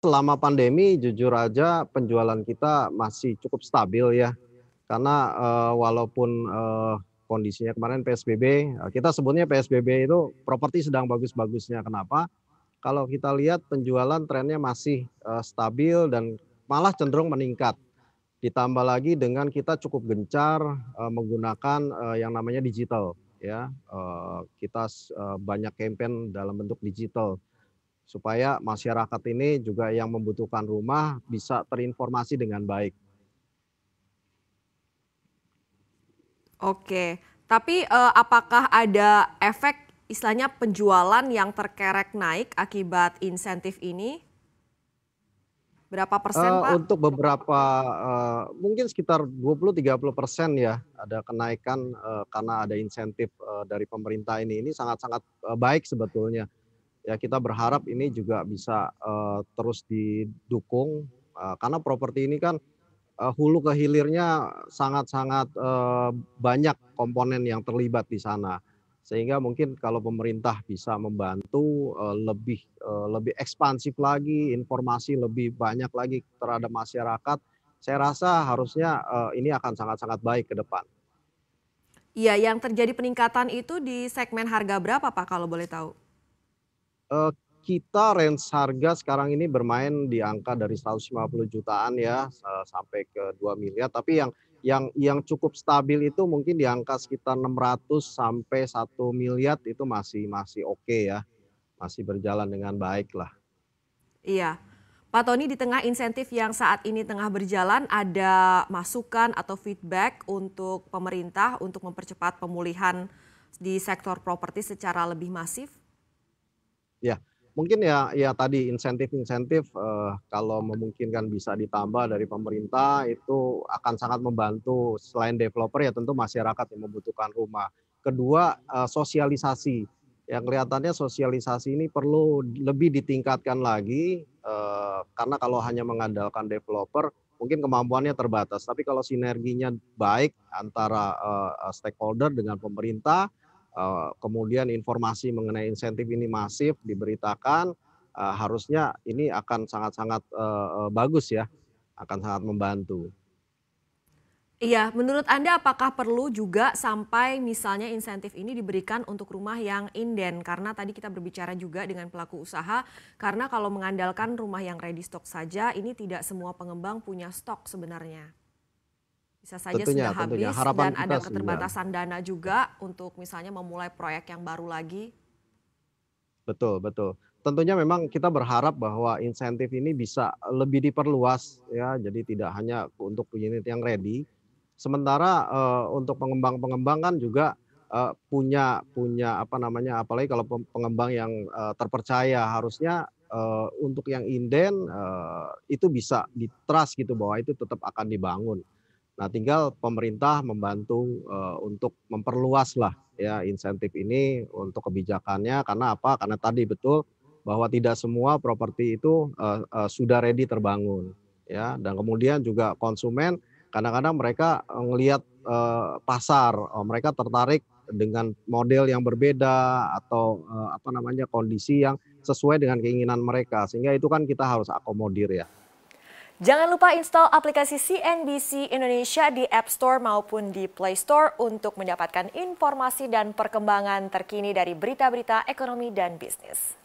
selama pandemi jujur aja penjualan kita masih cukup stabil ya. Karena uh, walaupun uh, kondisinya kemarin PSBB, eh, kita sebutnya PSBB itu properti sedang bagus-bagusnya. Kenapa? Kalau kita lihat penjualan trennya masih uh, stabil dan malah cenderung meningkat. Ditambah lagi dengan kita cukup gencar uh, menggunakan uh, yang namanya digital ya. Uh, kita uh, banyak campaign dalam bentuk digital supaya masyarakat ini juga yang membutuhkan rumah bisa terinformasi dengan baik. Oke, tapi eh, apakah ada efek istilahnya penjualan yang terkerek naik akibat insentif ini? Berapa persen, uh, Pak? Untuk beberapa, uh, mungkin sekitar 20-30 persen ya, ada kenaikan uh, karena ada insentif uh, dari pemerintah ini. Ini sangat-sangat uh, baik sebetulnya ya kita berharap ini juga bisa uh, terus didukung uh, karena properti ini kan uh, hulu ke hilirnya sangat-sangat uh, banyak komponen yang terlibat di sana sehingga mungkin kalau pemerintah bisa membantu uh, lebih uh, lebih ekspansif lagi informasi lebih banyak lagi terhadap masyarakat saya rasa harusnya uh, ini akan sangat-sangat baik ke depan. Iya, yang terjadi peningkatan itu di segmen harga berapa Pak kalau boleh tahu? Eh, kita range harga sekarang ini bermain di angka dari 150 jutaan ya sampai ke 2 miliar tapi yang yang yang cukup stabil itu mungkin di angka sekitar 600 sampai 1 miliar itu masih masih oke okay ya. Masih berjalan dengan baik lah. Iya. Pak Tony di tengah insentif yang saat ini tengah berjalan ada masukan atau feedback untuk pemerintah untuk mempercepat pemulihan di sektor properti secara lebih masif? Ya, mungkin ya ya tadi insentif-insentif eh, kalau memungkinkan bisa ditambah dari pemerintah itu akan sangat membantu selain developer ya tentu masyarakat yang membutuhkan rumah. Kedua, eh, sosialisasi. Yang kelihatannya sosialisasi ini perlu lebih ditingkatkan lagi eh, karena kalau hanya mengandalkan developer mungkin kemampuannya terbatas. Tapi kalau sinerginya baik antara uh, stakeholder dengan pemerintah, Eh, kemudian informasi mengenai insentif ini masif diberitakan, eh, harusnya ini akan sangat-sangat eh, bagus ya, akan sangat membantu. Iya, menurut Anda apakah perlu juga sampai misalnya insentif ini diberikan untuk rumah yang inden? Karena tadi kita berbicara juga dengan pelaku usaha, karena kalau mengandalkan rumah yang ready stock saja, ini tidak semua pengembang punya stok sebenarnya bisa saja tentunya, sudah habis Harapan dan ada keterbatasan sudah. dana juga untuk misalnya memulai proyek yang baru lagi. Betul, betul. Tentunya memang kita berharap bahwa insentif ini bisa lebih diperluas ya, jadi tidak hanya untuk unit yang ready. Sementara uh, untuk pengembang-pengembang kan juga uh, punya punya apa namanya apalagi kalau pengembang yang uh, terpercaya harusnya uh, untuk yang inden uh, itu bisa di trust gitu bahwa itu tetap akan dibangun. Nah, tinggal pemerintah membantu uh, untuk memperluas ya insentif ini untuk kebijakannya karena apa? Karena tadi betul bahwa tidak semua properti itu uh, uh, sudah ready terbangun ya dan kemudian juga konsumen kadang-kadang mereka melihat uh, pasar, uh, mereka tertarik dengan model yang berbeda atau uh, apa namanya kondisi yang sesuai dengan keinginan mereka sehingga itu kan kita harus akomodir ya. Jangan lupa install aplikasi CNBC Indonesia di App Store maupun di Play Store untuk mendapatkan informasi dan perkembangan terkini dari berita-berita ekonomi dan bisnis.